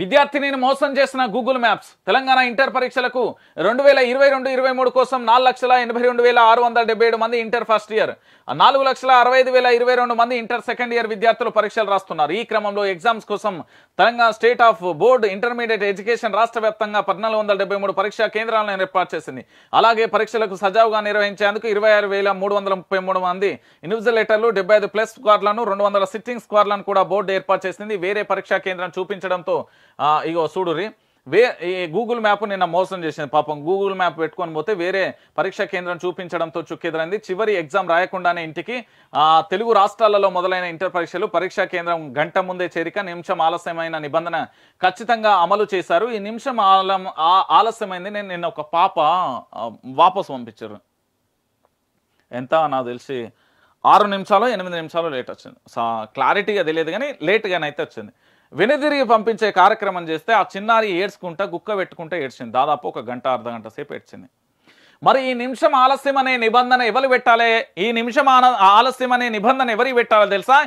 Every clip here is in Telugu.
విద్యార్థినిని మోసం చేసిన గూగుల్ మ్యాప్స్ తెలంగాణ ఇంటర్ పరీక్షలకు రెండు వేల ఇరవై రెండు ఇరవై మూడు కోసం నాలుగు లక్షల ఎనభై రెండు వేల ఆరు వందల డెబ్బై ఏడు మంది ఇంటర్ ఫస్ట్ ఇయర్ నాలుగు లక్షల అరవై ఐదు వేల ఇరవై రెండు మంది ఇంటర్ సెకండ్ ఇయర్ విద్యార్థులు పరీక్షలు రాస్తున్నారు ఈ క్రమంలో ఎగ్జామ్స్ కోసం Telangana state of board intermediate education రాష్ట్ర వ్యాప్తంగా పద్నాలుగు వందల డెబ్బై మూడు పరీక్షా కేంద్రాలను ఏర్పాటు చేసింది అలాగే పరీక్షలకు సజావుగా నిర్వహించేందుకు ఇరవై ఆరు వేల మూడు వందల ముప్పై మూడు మంది ఇన్విజిలేటర్లు డెబ్బై ఐదు ప్లస్ స్క్వాడ్లను రెండు వందల సిట్టింగ్ స్క్వాడ్లను కూడా బోర్డు ఏర్పాటు చేసింది వేరే పరీక్షా కేంద్రం చూపించడంతో ఇగో చూడుర్రి వే ఈ గూగుల్ మ్యాప్ నిన్న మోసం చేసింది పాపం గూగుల్ మ్యాప్ పెట్టుకొని పోతే వేరే పరీక్షా కేంద్రం చూపించడంతో చుక్కెదరైంది చివరి ఎగ్జామ్ రాయకుండానే ఇంటికి తెలుగు రాష్ట్రాలలో మొదలైన ఇంటర్ పరీక్షలు పరీక్షా కేంద్రం గంట ముందే చేరిక నిమిషం ఆలస్యమైన నిబంధన ఖచ్చితంగా అమలు చేశారు ఈ నిమిషం ఆలస్యమైంది నేను నిన్న ఒక పాప వాపసు పంపించారు ఎంత నాకు తెలిసి ఆరు నిమిషాలు ఎనిమిది నిమిషాలు లేట్ వచ్చింది క్లారిటీగా తెలియదు కానీ లేట్గానైతే వచ్చింది వెనుదిరిగి పంపించే కార్యక్రమం చేస్తే ఆ చిన్నారి ఏడ్చుకుంటా గుక్క పెట్టుకుంటా ఏడ్చింది దాదాపు ఒక గంట అర్ధ గంట సేపు ఏడ్చింది మరి ఈ నిమిషం ఆలస్యం అనే నిబంధన ఎవరు పెట్టాలి ఈ నిమిషం ఆలస్యం అనే నిబంధన ఎవరి పెట్టాలో తెలుసా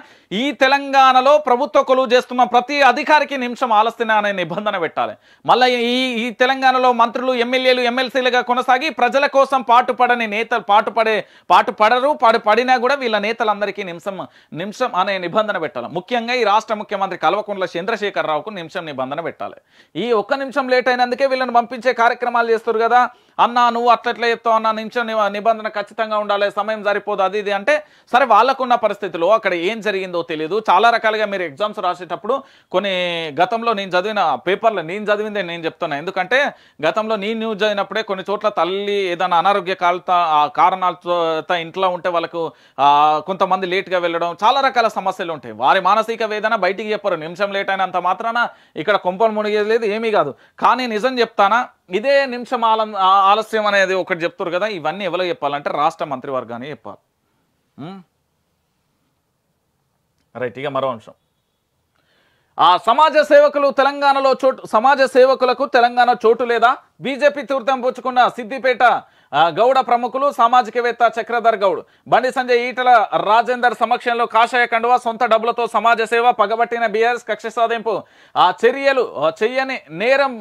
ఈ తెలంగాణలో ప్రభుత్వ కొలువు చేస్తున్న ప్రతి అధికారికి నిమిషం ఆలస్యం అనే నిబంధన పెట్టాలి మళ్ళీ ఈ ఈ తెలంగాణలో మంత్రులు ఎమ్మెల్యేలు ఎమ్మెల్సీలుగా కొనసాగి ప్రజల కోసం పాటుపడని నేతలు పాటుపడే పాటుపడరు పాటు పడినా కూడా వీళ్ళ నేతలందరికీ నిమిషం నిమిషం అనే నిబంధన పెట్టాలి ముఖ్యంగా ఈ రాష్ట్ర ముఖ్యమంత్రి కల్వకుంట్ల చంద్రశేఖరరావుకు నిమిషం నిబంధన పెట్టాలి ఈ ఒక్క నిమిషం లేట్ అయినందుకే వీళ్ళని పంపించే కార్యక్రమాలు చేస్తారు కదా అన్నా నువ్వు అట్లట్లా చెప్తావు అన్న నిమిషం నిబంధన ఖచ్చితంగా ఉండాలి సమయం సరిపోదు అది ఇది అంటే సరే వాళ్ళకున్న పరిస్థితులు అక్కడ ఏం జరిగిందో తెలియదు చాలా రకాలుగా మీరు ఎగ్జామ్స్ రాసేటప్పుడు కొన్ని గతంలో నేను చదివిన పేపర్లు నేను చదివిందే నేను చెప్తున్నా ఎందుకంటే గతంలో నేను న్యూస్ చదివినప్పుడే కొన్ని చోట్ల తల్లి ఏదైనా అనారోగ్య కాలతో కారణాలతో ఇంట్లో ఉంటే వాళ్ళకు కొంతమంది లేట్గా వెళ్ళడం చాలా రకాల సమస్యలు ఉంటాయి వారి మానసిక వేదన బయటికి చెప్పరు నిమిషం లేట్ అయినంత మాత్రాన ఇక్కడ కొంపలు మునిగేది లేదు ఏమీ కాదు కానీ నిజం చెప్తానా ఇదే నిమిషం ఆల ఆలస్యం అనేది ఒకటి చెప్తారు కదా ఇవన్నీ ఎవరో చెప్పాలంటే రాష్ట్ర మంత్రివర్గాన్ని చెప్పాలి రైట్ ఇక మరో అంశం ఆ సమాజ సేవకులు తెలంగాణలో చోటు సమాజ సేవకులకు తెలంగాణ చోటు లేదా బీజేపీ తీర్థం పుచ్చుకున్న సిద్దిపేట గౌడ ప్రముఖులు సామాజికవేత్త చక్రధర్ గౌడ్ బండి సంజయ్ ఈటల రాజేందర్ సమక్షంలో కాషాయ కండువా సొంత డబ్బులతో సమాజ సేవ పగబట్టిన బీఆర్ఎస్ కక్ష సాధింపు ఆ చర్యలు చెయ్యని నేరం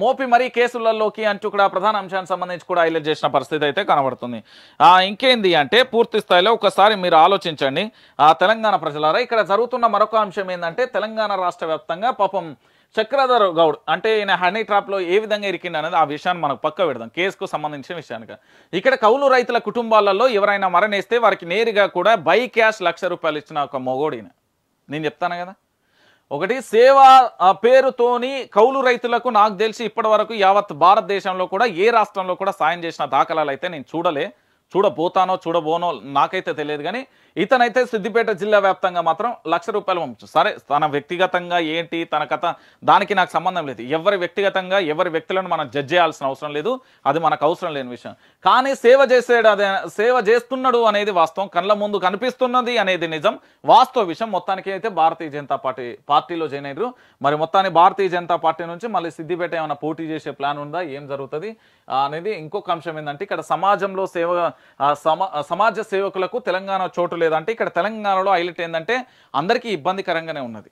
మోపి మరీ కేసులలోకి అంటూ కూడా ప్రధాన అంశానికి సంబంధించి కూడా హైలైట్ చేసిన పరిస్థితి అయితే కనబడుతుంది ఇంకేంది అంటే పూర్తి స్థాయిలో ఒకసారి మీరు ఆలోచించండి ఆ తెలంగాణ ప్రజలారా ఇక్కడ జరుగుతున్న మరొక అంశం ఏంటంటే తెలంగాణ రాష్ట్ర పాపం చక్రధర్ గౌడ్ అంటే ఈయన హనీ ట్రాప్లో ఏ విధంగా ఇరికిండి అనేది ఆ విషయాన్ని మనకు పక్క పెడదాం కేసుకు సంబంధించిన విషయానికి ఇక్కడ కౌలు రైతుల కుటుంబాలలో ఎవరైనా మరణిస్తే వారికి నేరుగా కూడా బై క్యాష్ లక్ష రూపాయలు ఇచ్చిన ఒక మొగోడిన నేను చెప్తాను కదా ఒకటి సేవా పేరుతోని కౌలు రైతులకు నాకు తెలిసి ఇప్పటి వరకు యావత్ భారతదేశంలో కూడా ఏ రాష్ట్రంలో కూడా సాయం చేసిన దాఖలాలు అయితే నేను చూడలే చూడబోతానో చూడబోనో నాకైతే తెలియదు కానీ ఇతనైతే సిద్దిపేట జిల్లా వ్యాప్తంగా మాత్రం లక్ష రూపాయలు పంపించు సరే తన వ్యక్తిగతంగా ఏంటి తన కథ దానికి నాకు సంబంధం లేదు ఎవరి వ్యక్తిగతంగా ఎవరి వ్యక్తులను మనం జడ్జ్ చేయాల్సిన అవసరం లేదు అది మనకు అవసరం లేని విషయం కానీ సేవ చేసేడు అదే సేవ చేస్తున్నాడు అనేది వాస్తవం కళ్ళ ముందు కనిపిస్తున్నది అనేది నిజం వాస్తవ విషయం మొత్తానికి అయితే భారతీయ జనతా పార్టీ పార్టీలో జాయిన్ అయ్యారు మరి మొత్తాన్ని భారతీయ జనతా పార్టీ నుంచి మళ్ళీ సిద్దిపేట ఏమైనా పోటీ చేసే ప్లాన్ ఉందా ఏం జరుగుతుంది అనేది ఇంకొక అంశం ఏంటంటే ఇక్కడ సమాజంలో సేవ సమా సమాజ సేవకులకు తెలంగాణ చోటు లేదంటే ఇక్కడ తెలంగాణలో హైలైట్ ఏంటంటే అందరికీ ఇబ్బందికరంగానే ఉన్నది